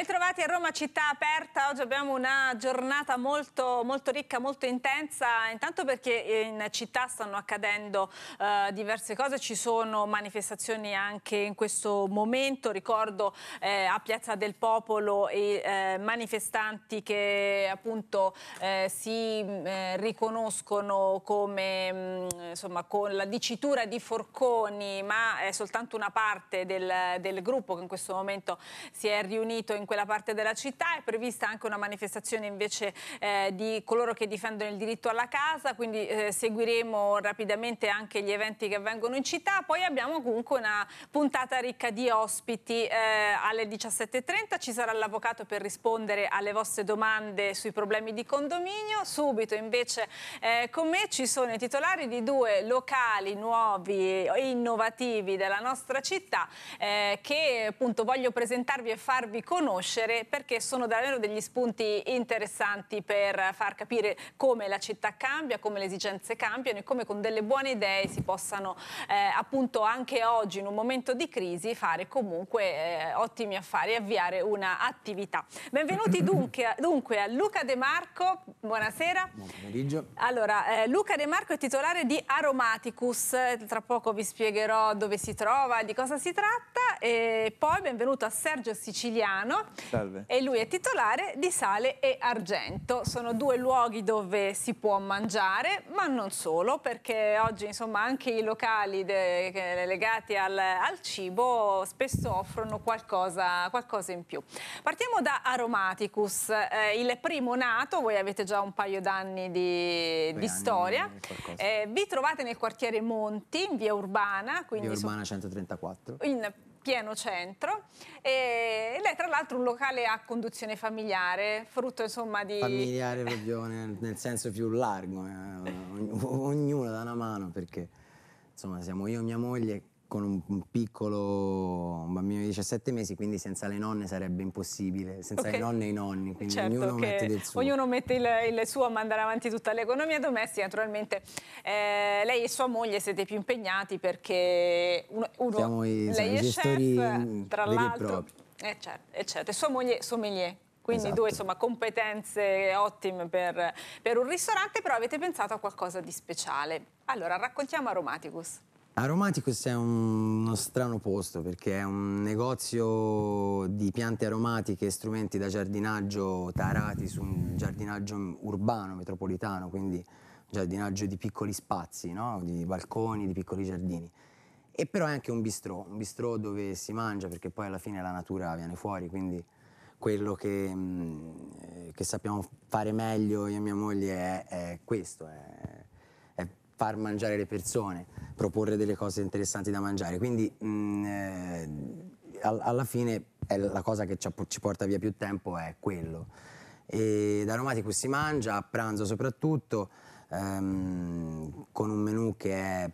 Bentrovati a Roma Città oggi abbiamo una giornata molto, molto ricca, molto intensa, intanto perché in città stanno accadendo eh, diverse cose, ci sono manifestazioni anche in questo momento, ricordo eh, a Piazza del Popolo i eh, manifestanti che appunto eh, si eh, riconoscono come mh, mm, insomma con la dicitura di Forconi, ma è soltanto una parte del, del gruppo che in questo momento si è riunito in quella parte della città, è prevista anche anche una manifestazione invece eh, di coloro che difendono il diritto alla casa, quindi eh, seguiremo rapidamente anche gli eventi che avvengono in città, poi abbiamo comunque una puntata ricca di ospiti eh, alle 17.30, ci sarà l'avvocato per rispondere alle vostre domande sui problemi di condominio, subito invece eh, con me ci sono i titolari di due locali nuovi e innovativi della nostra città eh, che appunto voglio presentarvi e farvi conoscere perché sono davvero degli degli spunti interessanti per far capire come la città cambia, come le esigenze cambiano e come con delle buone idee si possano eh, appunto anche oggi in un momento di crisi fare comunque eh, ottimi affari e avviare un'attività. Benvenuti dunque, dunque, a Luca De Marco, buonasera. Buon pomeriggio. Allora, eh, Luca De Marco è titolare di Aromaticus, tra poco vi spiegherò dove si trova, di cosa si tratta e poi benvenuto a Sergio Siciliano Salve. e lui è titolare di Sale e Argento. Sono due luoghi dove si può mangiare, ma non solo, perché oggi insomma, anche i locali legati al, al, cibo spesso offrono qualcosa, qualcosa, in più. Partiamo da Aromaticus, eh, il primo nato, voi avete già un paio d'anni di, di storia. Eh, vi trovate nel quartiere Monti, in via Urbana. Quindi via Urbana 134. In, pieno centro e lei tra l'altro un locale a conduzione familiare, frutto insomma di... Familiare proprio nel, nel senso più largo, eh. ognuno dà una mano perché insomma siamo io e mia moglie con un piccolo un bambino di 17 mesi, quindi senza le nonne sarebbe impossibile, senza okay. le nonne e i nonni, quindi certo ognuno mette del suo. Ognuno mette il, il, suo a mandare avanti tutta l'economia domestica, naturalmente eh, lei e sua moglie siete più impegnati perché uno, uno Siamo i, lei è chef, tra l'altro, eh, certo, eh, certo. e sua moglie è sommelier. Quindi esatto. due insomma, competenze ottime per, per un ristorante, però avete pensato a qualcosa di speciale. Allora, raccontiamo Aromaticus. Aromaticus è un, uno strano posto perché è un negozio di piante aromatiche e strumenti da giardinaggio tarati su un giardinaggio urbano, metropolitano, quindi giardinaggio di piccoli spazi, no? di balconi, di piccoli giardini. E però è anche un bistrò, un bistrò dove si mangia perché poi alla fine la natura viene fuori, quindi quello che, mm, eh, che sappiamo fare meglio io e mia moglie è, è questo, è far mangiare le persone, proporre delle cose interessanti da mangiare. Quindi mh, mm, eh, alla fine è la cosa che ci porta via più tempo è quello. E da Aromatico si mangia, a pranzo soprattutto, ehm, con un menù che è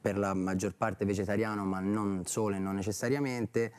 per la maggior parte vegetariano, ma non solo e non necessariamente.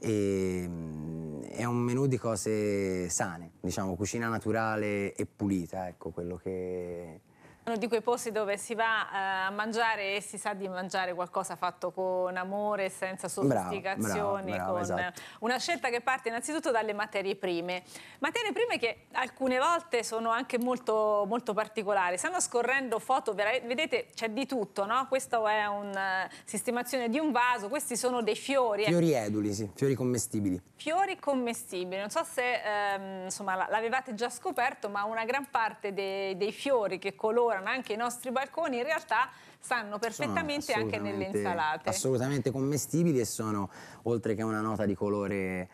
E, mm, è un menù di cose sane, diciamo, cucina naturale e pulita, ecco quello che uno di quei posti dove si va eh, a mangiare e si sa di mangiare qualcosa fatto con amore, senza sofisticazione. Bravo, bravo, esatto. Una scelta che parte innanzitutto dalle materie prime. Materie prime che alcune volte sono anche molto, molto particolari. Stanno scorrendo foto, vedete c'è di tutto, no? Questa è una eh, sistemazione di un vaso, questi sono dei fiori. Eh. Fiori eduli, sì, fiori commestibili. Fiori commestibili, non so se ehm, l'avevate già scoperto, ma una gran parte dei, dei fiori che colorano lavorano anche i nostri balconi in realtà stanno perfettamente anche nelle insalate. Assolutamente commestibili e sono, oltre che una nota di colore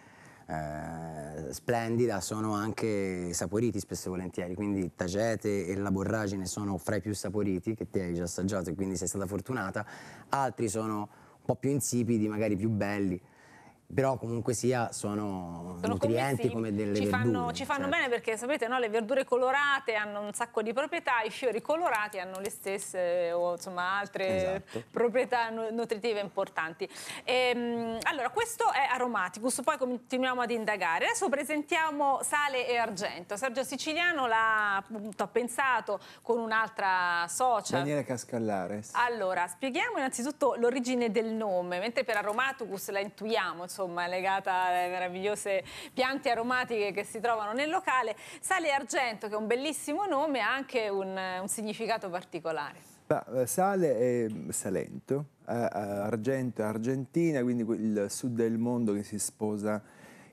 eh, splendida, sono anche saporiti spesso e volentieri, quindi tagete e la borragine sono fra i più saporiti che ti hai già assaggiato e quindi sei stata fortunata, altri sono un po' più insipidi, magari più belli però comunque sia sono, sono nutrienti come delle ci verdure. ci fanno certo. bene perché sapete no, le verdure colorate hanno un sacco di proprietà, i fiori colorati hanno le stesse o insomma altre esatto. proprietà nutritive importanti. E, ehm, allora questo è Aromaticus, poi continuiamo ad indagare. Adesso presentiamo sale e argento. Sergio Siciliano l'ha appunto pensato con un'altra socia. Daniele Cascallare. Allora spieghiamo innanzitutto l'origine del nome, mentre per Aromaticus la intuiamo Insomma, insomma, legata alle meravigliose piante aromatiche che si trovano nel locale. Sale Argento, che è un bellissimo nome, ha anche un, un significato particolare. Ma, eh, sale è Salento, eh, eh Argento è Argentina, quindi il sud del mondo che si sposa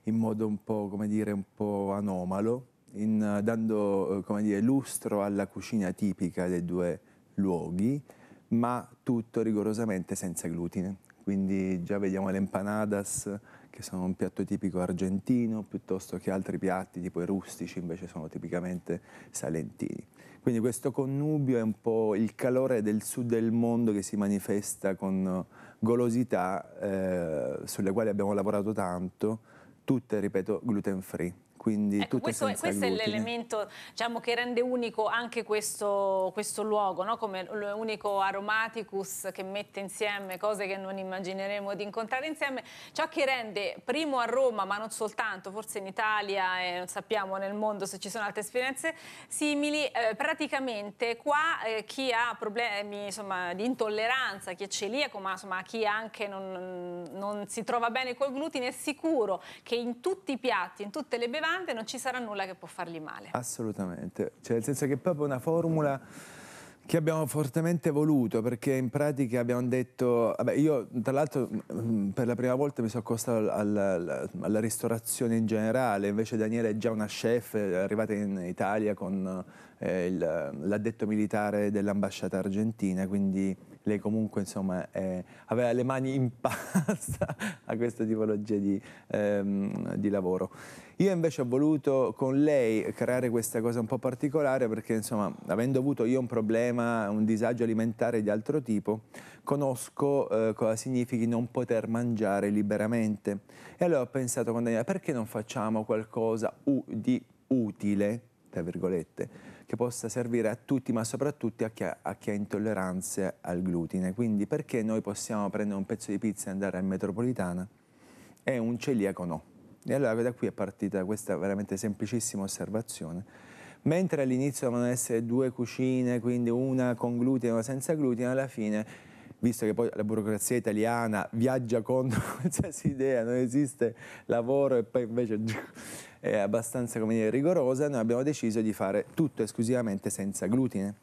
in modo un po', come dire, un po' anomalo, in, eh, dando come dire, lustro alla cucina tipica dei due luoghi, ma tutto rigorosamente senza glutine quindi già vediamo le empanadas che sono un piatto tipico argentino piuttosto che altri piatti tipo i rustici invece sono tipicamente salentini. Quindi questo connubio è un po' il calore del sud del mondo che si manifesta con golosità eh, sulle quali abbiamo lavorato tanto, tutte, ripeto, gluten free quindi ecco, questo, è, questo è l'elemento diciamo, che rende unico anche questo, questo luogo, no? come l'unico aromaticus che mette insieme cose che non immagineremo di incontrare insieme, ciò che rende primo a Roma, ma non soltanto, forse in Italia e non sappiamo nel mondo se ci sono altre esperienze simili, eh, praticamente qua eh, chi ha problemi insomma, di intolleranza, chi è celiaco, ma insomma, chi anche non, non si trova bene col glutine è sicuro che in tutti i piatti, in tutte le bevande, costante, non ci sarà nulla che può fargli male. Assolutamente, cioè nel senso che è proprio una formula che abbiamo fortemente voluto perché in pratica abbiamo detto vabbè, io tra l'altro mm, per la prima volta mi sono accostato alla, alla, alla, ristorazione in generale invece Daniele è già una chef è arrivata in Italia con eh, l'addetto militare dell'ambasciata argentina quindi lei comunque insomma è, aveva le mani in pasta a questa tipologia di, ehm, di lavoro io invece ho voluto con lei creare questa cosa un po' particolare perché insomma, avendo avuto io un problema, un disagio alimentare di altro tipo, conosco eh, cosa significhi non poter mangiare liberamente. E allora ho pensato con Daniela, perché non facciamo qualcosa di utile, tra virgolette, che possa servire a tutti, ma soprattutto a chi, ha, a chi ha, intolleranze al glutine. Quindi perché noi possiamo prendere un pezzo di pizza e andare in metropolitana È un celiaco no? E allora da qui è partita questa veramente semplicissima osservazione. Mentre all'inizio dovevano essere due cucine, quindi una con glutine e una senza glutine, alla fine visto che poi la burocrazia italiana viaggia contro qualsiasi idea, non esiste lavoro e poi invece è abbastanza dire, rigorosa, noi abbiamo deciso di fare tutto esclusivamente senza glutine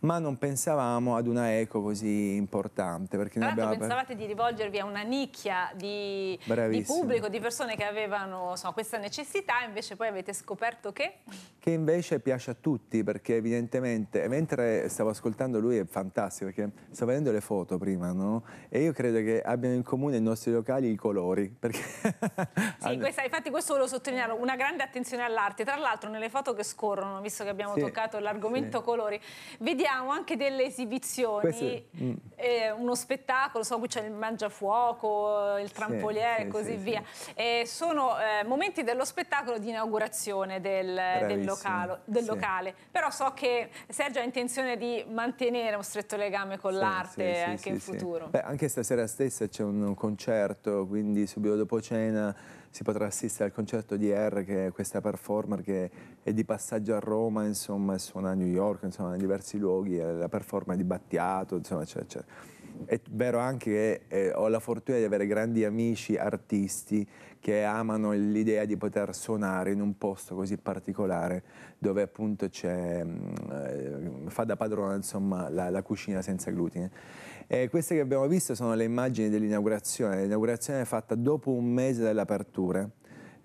ma non pensavamo ad una eco così importante. Perché Tra l'altro pensavate di rivolgervi a una nicchia di, di pubblico, di persone che avevano so, questa necessità, invece poi avete scoperto che? Che invece piace a tutti, perché evidentemente, mentre stavo ascoltando lui è fantastico, perché stavo vedendo le foto prima, no? E io credo che abbiano in comune i nostri locali i colori. Perché... sì, questa, infatti questo volevo sottolineare, una grande attenzione all'arte. Tra l'altro nelle foto che scorrono, visto che abbiamo sì, toccato l'argomento sì. colori, vediamo abbiamo anche delle esibizioni, Queste... Mm. eh, uno spettacolo, so qui c'è il mangiafuoco, il trampoliere sì, e così sì, via. Sì. E sono eh, momenti dello spettacolo di inaugurazione del, del, localo, del locale, però so che Sergio ha intenzione di mantenere un stretto legame con l'arte anche in futuro. Beh, anche stasera stessa c'è un concerto, quindi subito dopo cena si potrà assistere al concerto di R, che è questa performer che è di passaggio a Roma, insomma, suona a New York, insomma, in diversi luoghi, è la performer di Battiato, insomma, eccetera, eccetera. È vero anche che eh, ho la fortuna di avere grandi amici artisti che amano l'idea di poter suonare in un posto così particolare dove appunto c'è mm, fa da padrona insomma, la, la cucina senza glutine. E queste che abbiamo visto sono le immagini dell'inaugurazione, l'inaugurazione è fatta dopo un mese dall'apertura,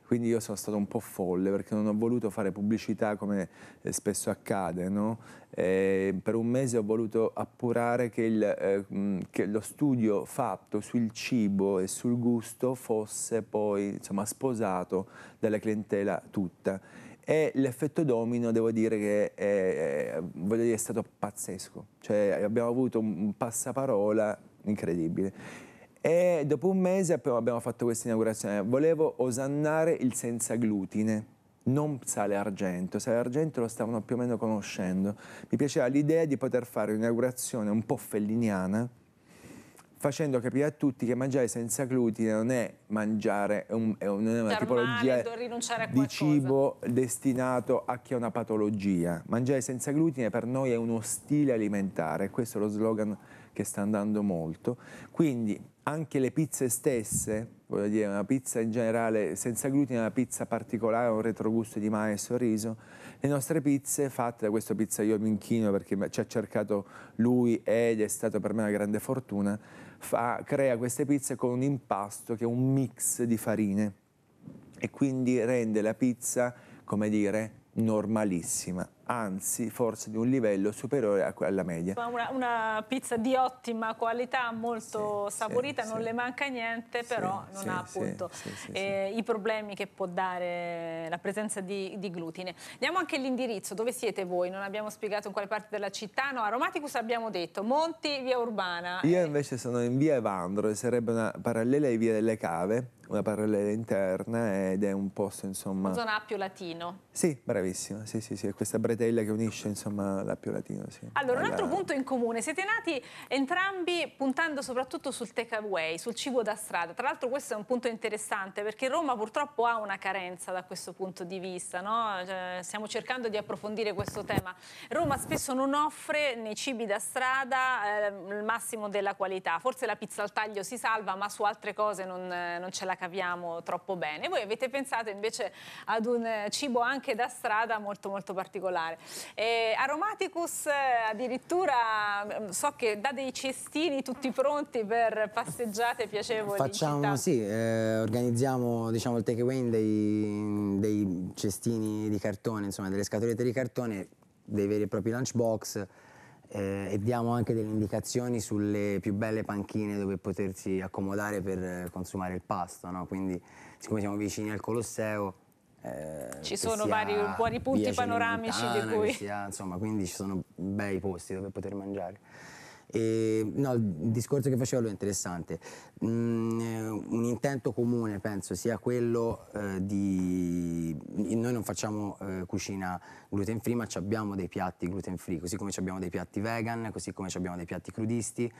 quindi io sono stato un po' folle perché non ho voluto fare pubblicità come eh, spesso accade, no? per un mese ho voluto appurare che, il, eh, che, lo studio fatto sul cibo e sul gusto fosse poi insomma, sposato dalla clientela tutta e l'effetto domino devo dire che è, dire, è stato pazzesco. Cioè, abbiamo avuto un passaparola incredibile. E dopo un mese abbiamo fatto questa inaugurazione. Volevo osannare il senza glutine, non sale argento. Sale argento lo stavano più o meno conoscendo. Mi piaceva l'idea di poter fare un'inaugurazione un po' felliniana, facendo capire a tutti che mangiare senza glutine non è mangiare, è un, è una Darmale, cioè, tipologia di cibo destinato a chi ha una patologia. Mangiare senza glutine per noi è uno stile alimentare, questo è lo slogan che sta andando molto. Quindi anche le pizze stesse, voglio dire una pizza in generale senza glutine, una pizza particolare, un retrogusto di mais e sorriso le nostre pizze fatte da questo pizzaiolo Minchino perché ci ha cercato lui ed è stato per me una grande fortuna, fa, crea queste pizze con un impasto che è un mix di farine e quindi rende la pizza, come dire, normalissima anzi forse di un livello superiore alla media. Una, una pizza di ottima qualità, molto sì, saporita, sì, non sì. le manca niente, però non ha appunto eh, i problemi che può dare la presenza di, di glutine. Diamo anche l'indirizzo, dove siete voi? Non abbiamo spiegato in quale parte della città, no, Aromaticus abbiamo detto, Monti, via Urbana. Io eh, invece sono in via Evandro, sarebbe una parallela ai via delle Cave, una parallela interna ed è un posto insomma... Una zona Appio Latino. Sì, bravissima, sì sì sì, è questa bretella che unisce insomma l'Appio Latino, sì. Allora, Alla... un altro punto in comune, siete nati entrambi puntando soprattutto sul takeaway, sul cibo da strada, tra l'altro questo è un punto interessante perché Roma purtroppo ha una carenza da questo punto di vista, no? cioè, stiamo cercando di approfondire questo tema. Roma spesso non offre nei cibi da strada eh, il massimo della qualità, forse la pizza al taglio si salva ma su altre cose non, eh, non ce la la caviamo troppo bene. Voi avete pensato invece ad un cibo anche da strada molto molto particolare. Eh, Aromaticus addirittura mm, so che dà dei cestini tutti pronti per passeggiate piacevoli. Facciamo, sì, eh, organizziamo diciamo, il takeaway dei, dei cestini di cartone, insomma delle scatolette di cartone, dei veri e propri lunchbox eh, e diamo anche delle indicazioni sulle più belle panchine dove potersi accomodare per consumare il pasto, no? quindi siccome siamo vicini al Colosseo eh, ci sono vari buoni punti panoramici di cui... Sia, insomma, quindi ci sono bei posti dove poter mangiare. E, no, il discorso che facevo è interessante. Mm, eh, un intento comune penso sia quello eh, di... Noi non facciamo eh, cucina gluten free, ma abbiamo dei piatti gluten free, così come abbiamo dei piatti vegan, così come abbiamo dei piatti crudisti.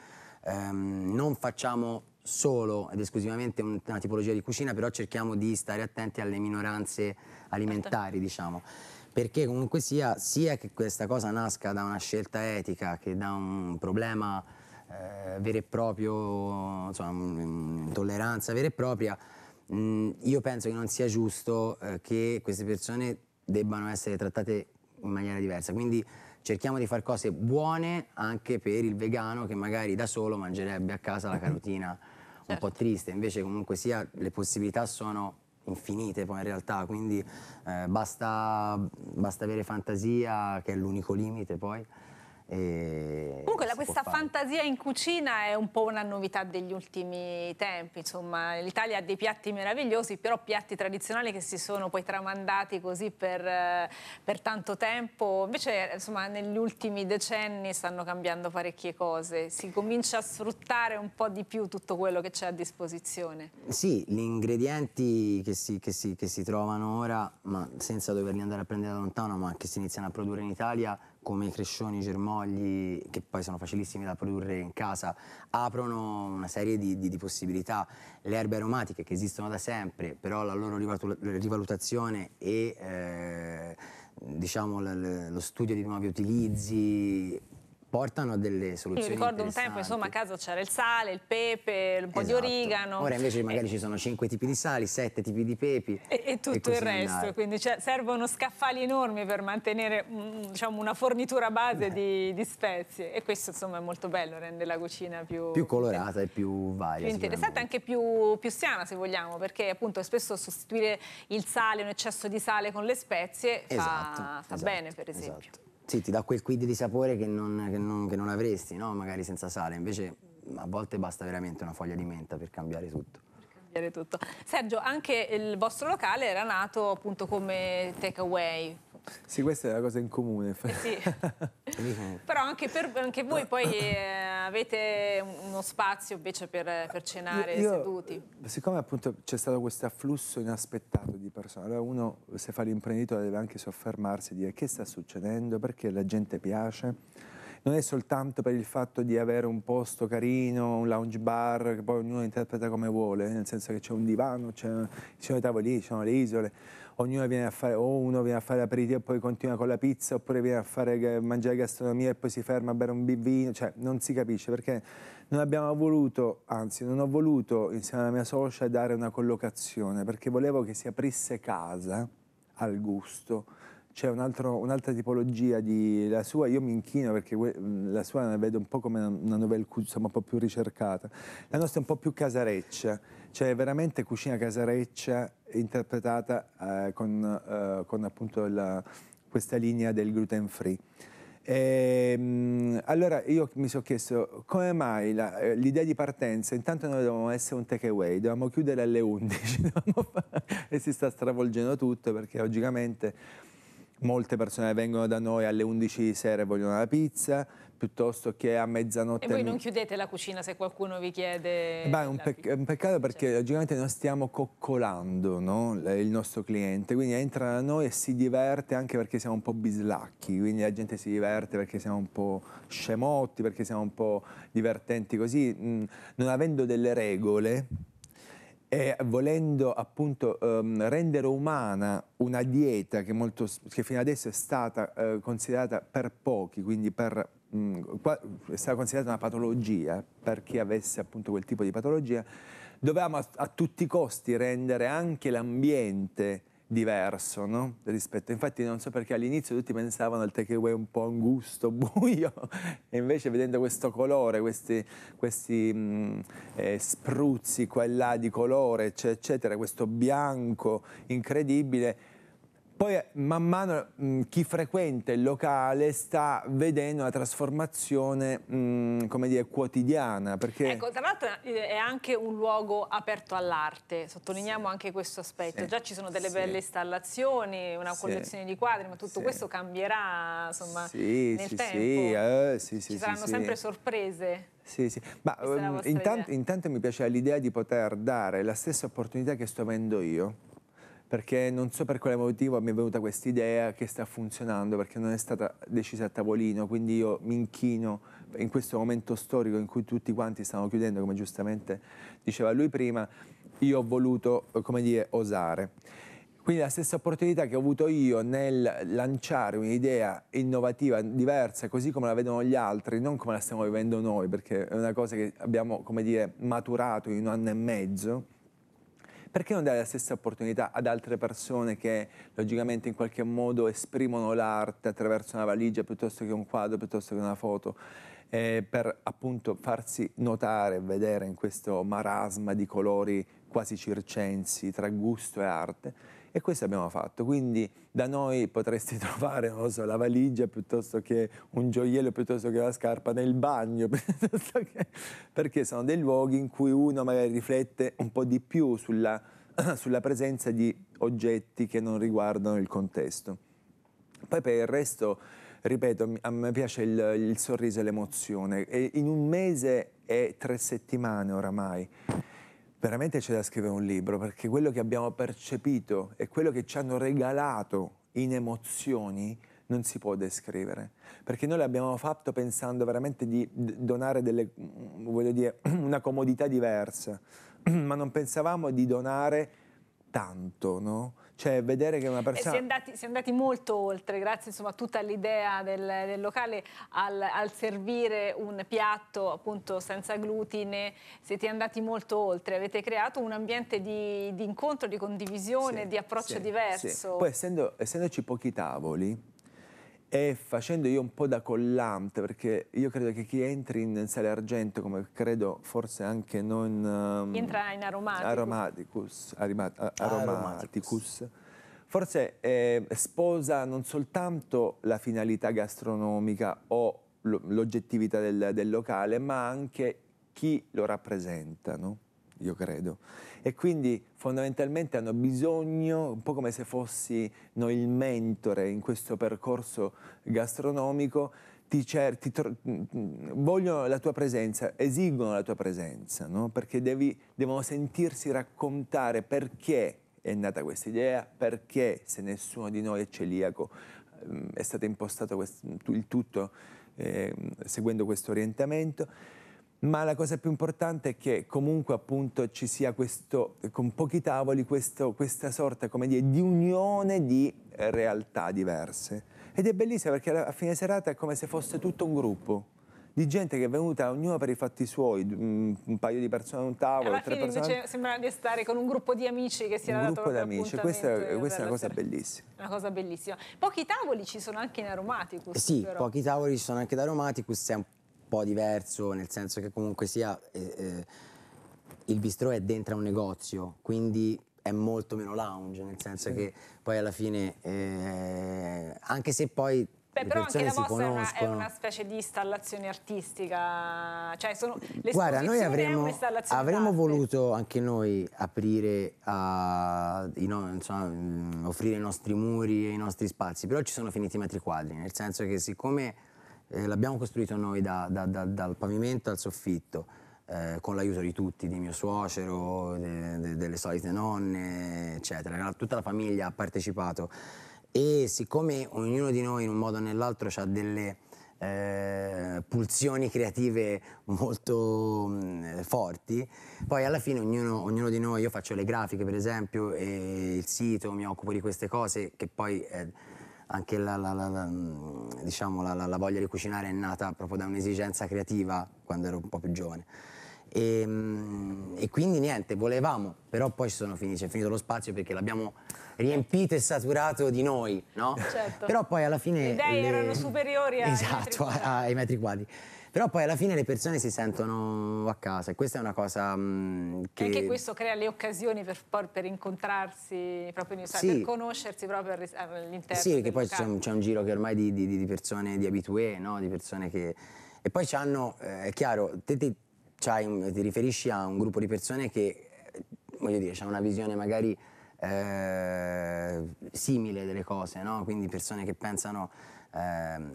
Um, non facciamo solo ed esclusivamente una tipologia di cucina, però cerchiamo di stare attenti alle minoranze certo. alimentari, diciamo perché comunque sia, sia che questa cosa nasca da una scelta etica che da un problema eh, vero e proprio, insomma, intolleranza vera e propria, mh, mm, io penso che non sia giusto eh, che queste persone debbano essere trattate in maniera diversa. Quindi cerchiamo di fare cose buone anche per il vegano che magari da solo mangerebbe a casa la carotina certo. un po' certo. triste, invece comunque sia le possibilità sono infinite poi in realtà, quindi eh, basta, basta avere fantasia che è l'unico limite poi. Comunque questa fantasia in cucina è un po' una novità degli ultimi tempi, insomma l'Italia ha dei piatti meravigliosi, però piatti tradizionali che si sono poi tramandati così per, eh, per tanto tempo, invece insomma negli ultimi decenni stanno cambiando parecchie cose, si comincia a sfruttare un po' di più tutto quello che c'è a disposizione. Sì, gli ingredienti che si, che si, che si trovano ora, ma senza doverli andare a prendere da lontano, ma che si iniziano a produrre in Italia, come i crescioni, i germogli, che poi sono facilissimi da produrre in casa, aprono una serie di, di, di possibilità. Le erbe aromatiche che esistono da sempre, però la loro rivalutazione e eh, diciamo, lo studio di nuovi utilizzi portano a delle soluzioni. Io ricordo un tempo, insomma, a casa c'era il sale, il pepe, un po' esatto. di origano. Ora invece magari e... ci sono cinque tipi di sali, sette tipi di pepi. E, e tutto e il resto, andare. quindi cioè, servono scaffali enormi per mantenere mm, diciamo, una fornitura base di, di, spezie e questo insomma è molto bello, rende la cucina più... Più colorata eh, e più varia. Più interessante, anche più, più sana se vogliamo, perché appunto spesso sostituire il sale, un eccesso di sale con le spezie esatto, fa, fa esatto, bene per esempio. Esatto sì, ti dà quel quid di sapore che non, che non, che non avresti, no? magari senza sale. Invece a volte basta veramente una foglia di menta per cambiare tutto. cambiare tutto. Sergio, anche il vostro locale era nato appunto come takeaway. Sì, questa è la cosa in comune. Eh sì. Però anche, per, anche voi poi eh, avete uno spazio invece per, per cenare io, seduti? Eh, siccome appunto c'è stato questo afflusso inaspettato di persone, allora uno se fa l'imprenditore deve anche soffermarsi e dire che sta succedendo, perché la gente piace. Non è soltanto per il fatto di avere un posto carino, un lounge bar, che poi ognuno interpreta come vuole, nel senso che c'è un divano, ci sono i tavoli, ci sono le isole ognuno viene a fare, o uno viene a fare aperitivo e poi continua con la pizza, oppure viene a fare, mangiare gastronomia e poi si ferma a bere un bivino, cioè non si capisce perché non abbiamo voluto, anzi non ho voluto insieme alla mia socia dare una collocazione perché volevo che si aprisse casa al gusto c'è un'altra tipologia di la sua, io mi inchino perché la sua la vedo un po' come una novella insomma, un po' più ricercata, la nostra è un po' più casareccia, cioè veramente cucina casareccia interpretata eh, con, eh, con, appunto la, questa linea del gluten free. E, ehm, allora io mi sono chiesto come mai eh, l'idea di partenza, intanto noi dovevamo essere un take away dovevamo chiudere alle 11 e si sta stravolgendo tutto perché logicamente molte persone vengono da noi alle 11 di sera e vogliono la pizza, piuttosto che a mezzanotte. E voi non chiudete la cucina se qualcuno vi chiede. Eh beh, è un, pec un, peccato certo. perché certo. logicamente noi stiamo coccolando no? il nostro cliente, quindi entra da noi e si diverte anche perché siamo un po' bislacchi, quindi la gente si diverte perché siamo un po' scemotti, perché siamo un po' divertenti così, mm, non avendo delle regole e volendo appunto ehm, rendere umana una dieta che, molto, che fino adesso è stata eh, considerata per pochi, quindi per, mh, mm, qua, è stata considerata una patologia per chi avesse appunto quel tipo di patologia, dovevamo a, a tutti i costi rendere anche l'ambiente diverso no? rispetto. Infatti non so perché all'inizio tutti pensavano al takeaway un po' angusto, buio, e invece vedendo questo colore, questi, questi mh, mm, eh, spruzzi qua e là di colore, eccetera, questo bianco incredibile, poi eh, man mano mh, mm, chi frequenta il locale sta vedendo una trasformazione, mh, mm, come dire, quotidiana. Perché... Ecco, tra l'altro eh, è anche un luogo aperto all'arte, sottolineiamo sì. anche questo aspetto. Sì. Già ci sono delle sì. belle installazioni, una collezione di quadri, ma tutto questo cambierà insomma, nel tempo. Eh, sì. Eh, ci saranno sempre sorprese. Sì, sì. Ma ehm, intanto, intanto mi piaceva l'idea di poter dare la stessa opportunità che sto avendo io perché non so per quale motivo mi è venuta questa idea che sta funzionando, perché non è stata decisa a tavolino, quindi io mi inchino in questo momento storico in cui tutti quanti stanno chiudendo, come giustamente diceva lui prima, io ho voluto, come dire, osare. Quindi la stessa opportunità che ho avuto io nel lanciare un'idea innovativa, diversa, così come la vedono gli altri, non come la stiamo vivendo noi, perché è una cosa che abbiamo, come dire, maturato in un anno e mezzo, perché non dare la stessa opportunità ad altre persone che logicamente in qualche modo esprimono l'arte attraverso una valigia piuttosto che un quadro, piuttosto che una foto? Eh, per appunto farsi notare, vedere in questo marasma di colori quasi circensi tra gusto e arte. E questo abbiamo fatto, quindi da noi potresti trovare so, la valigia piuttosto che un gioiello, piuttosto che la scarpa nel bagno, che... perché sono dei luoghi in cui uno magari riflette un po' di più sulla, sulla presenza di oggetti che non riguardano il contesto. Poi per il resto ripeto, a me piace il, il sorriso e l'emozione. E in un mese e tre settimane oramai veramente c'è da scrivere un libro, perché quello che abbiamo percepito e quello che ci hanno regalato in emozioni non si può descrivere, perché noi l'abbiamo fatto pensando veramente di donare delle, mm, dire, una comodità diversa, ma non pensavamo di donare tanto, no? cioè vedere che una persona... Eh, si è, andati, si, è andati, molto oltre, grazie insomma a tutta l'idea del, del, locale, al, al, servire un piatto appunto senza glutine, siete andati molto oltre, avete creato un ambiente di, di incontro, di condivisione, sì, di approccio sì, diverso. Sì. Poi essendo, essendoci pochi tavoli, e facendo io un po' da collante, perché io credo che chi entri in Sale Argento, come credo forse anche non... Um, ehm, chi entra in Aromaticus. Aromaticus, arima, a, aromaticus forse eh, sposa non soltanto la finalità gastronomica o l'oggettività del, del locale, ma anche chi lo rappresenta, no? io credo. E quindi fondamentalmente hanno bisogno, un po' come se fossi noi il mentore in questo percorso gastronomico, ti cer- ti tro- mm, mm, vogliono la tua presenza, esigono la tua presenza, no? perché devi, devono sentirsi raccontare perché è nata questa idea, perché se nessuno di noi è celiaco mm, è stato impostato il tutto eh, seguendo questo orientamento ma la cosa più importante è che comunque appunto ci sia questo, con pochi tavoli, questo, questa sorta come dire, di unione di eh, realtà diverse. Ed è bellissima perché a fine serata è come se fosse tutto un gruppo di gente che è venuta ognuno per i fatti suoi, mm, un paio di persone a un tavolo, Alla tre persone. invece sembra di stare con un gruppo di amici che si era dato Un gruppo di amici, questa, questa è una cosa bellissima. Una cosa bellissima. Pochi tavoli ci sono anche in Aromaticus. Eh sì, però. pochi tavoli ci sono anche in Aromaticus, è un po' diverso, nel senso che comunque sia eh, eh, il bistro è dentro a un negozio, quindi è molto meno lounge, nel senso sì. che poi alla fine, eh, anche se poi Beh, però anche la vostra è una, è una, specie di installazione artistica, cioè sono, Guarda, noi avremmo, avremmo voluto anche noi aprire, a, no, insomma, mm, offrire i nostri muri e i nostri spazi, però ci sono finiti i metri quadri, nel senso che siccome eh, l'abbiamo costruito noi da, da, da, dal pavimento al soffitto, eh, con l'aiuto di tutti, di mio suocero, de, de, delle solite nonne, eccetera. Tutta la famiglia ha partecipato e siccome ognuno di noi in un modo o nell'altro ha delle eh, pulsioni creative molto mh, mm, forti, poi alla fine ognuno, ognuno, di noi, io faccio le grafiche per esempio, e il sito, mi occupo di queste cose che poi... Eh, anche la, la, la, mm, diciamo, la, voglia di cucinare è nata proprio da un'esigenza creativa quando ero un po' più giovane. E, ehm, e quindi niente, volevamo, però poi finiti, è finito lo spazio perché l'abbiamo riempito e saturato di noi, no? Certo. Però poi alla fine... Le idee le... erano superiori ai esatto, metri ai metri quadri. Però poi alla fine le persone si sentono a casa e questa è una cosa mh, mhmm, che... Anche questo crea le occasioni per, per incontrarsi, proprio in, sì. per conoscersi proprio all'interno. Sì, perché poi c'è un, un, giro che ormai di, di, di persone, di abitué, no? di persone che... E poi c'hanno, eh, è chiaro, te ti, ti riferisci a un gruppo di persone che, eh, voglio dire, ha una visione magari eh, simile delle cose, no? quindi persone che pensano ehm,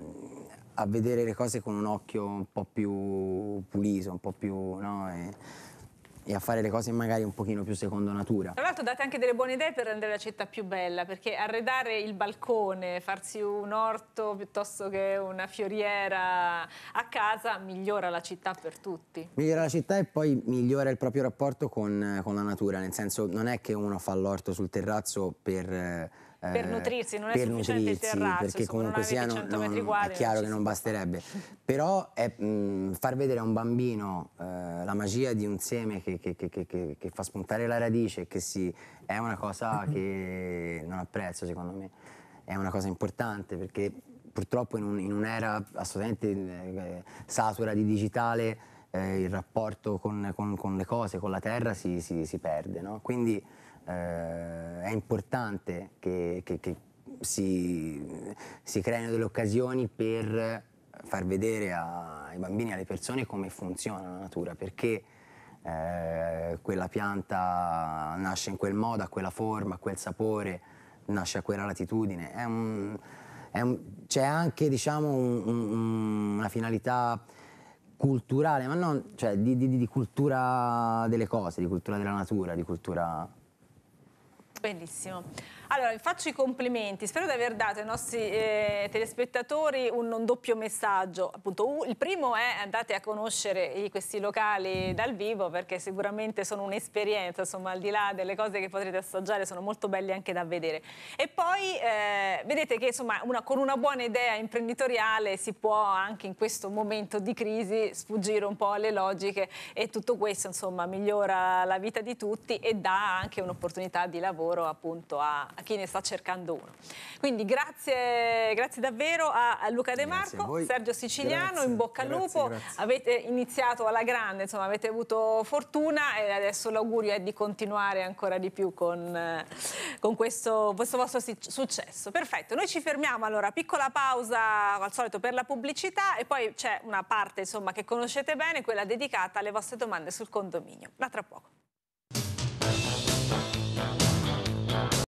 a vedere le cose con un occhio un po' più pulito, un po' più... No, e, e a fare le cose magari un pochino più secondo natura. Tra l'altro date anche delle buone idee per rendere la città più bella, perché arredare il balcone, farsi un orto piuttosto che una fioriera a casa, migliora la città per tutti. Migliora la città e poi migliora il proprio rapporto con, con la natura, nel senso non è che uno fa l'orto sul terrazzo per eh, per eh, nutrirsi, non è per sufficiente nutrirsi, il terrazzo, perché comunque sia non, non quadri, è chiaro che non basterebbe. Però è, mh, mm, far vedere a un bambino eh, la magia di un seme che, che, che, che fa spuntare la radice, che si, è una cosa che non apprezzo secondo me, è una cosa importante perché purtroppo in, un, in un'era assolutamente eh, eh, satura di digitale eh, il rapporto con, con, con, le cose, con la terra si, si, si perde. No? Quindi, eh, è importante che, che, che si, si, creino delle occasioni per far vedere a, ai bambini e alle persone come funziona la natura, perché eh, quella pianta nasce in quel modo, ha quella forma, ha quel sapore, nasce a quella latitudine. c'è anche diciamo, un, un, una finalità culturale, ma non cioè, di, di, di cultura delle cose, di cultura della natura, di cultura Bellissimo. Allora, vi faccio i complimenti. Spero di aver dato ai nostri eh, telespettatori un, un, doppio messaggio. Appunto, il primo è andate a conoscere questi locali dal vivo perché sicuramente sono un'esperienza, insomma, al di là delle cose che potrete assaggiare, sono molto belli anche da vedere. E poi eh, vedete che insomma, una, con una buona idea imprenditoriale si può anche in questo momento di crisi sfuggire un po' alle logiche e tutto questo insomma, migliora la vita di tutti e dà anche un'opportunità di lavoro appunto a a chi ne sta cercando uno. Quindi grazie, grazie davvero a Luca De Marco, Sergio Siciliano, grazie, in bocca al lupo. Grazie. Avete iniziato alla grande, insomma, avete avuto fortuna e adesso l'augurio è di continuare ancora di più con, eh, con questo, questo vostro successo. Perfetto, noi ci fermiamo allora, piccola pausa al solito per la pubblicità e poi c'è una parte insomma, che conoscete bene, quella dedicata alle vostre domande sul condominio. Da tra poco.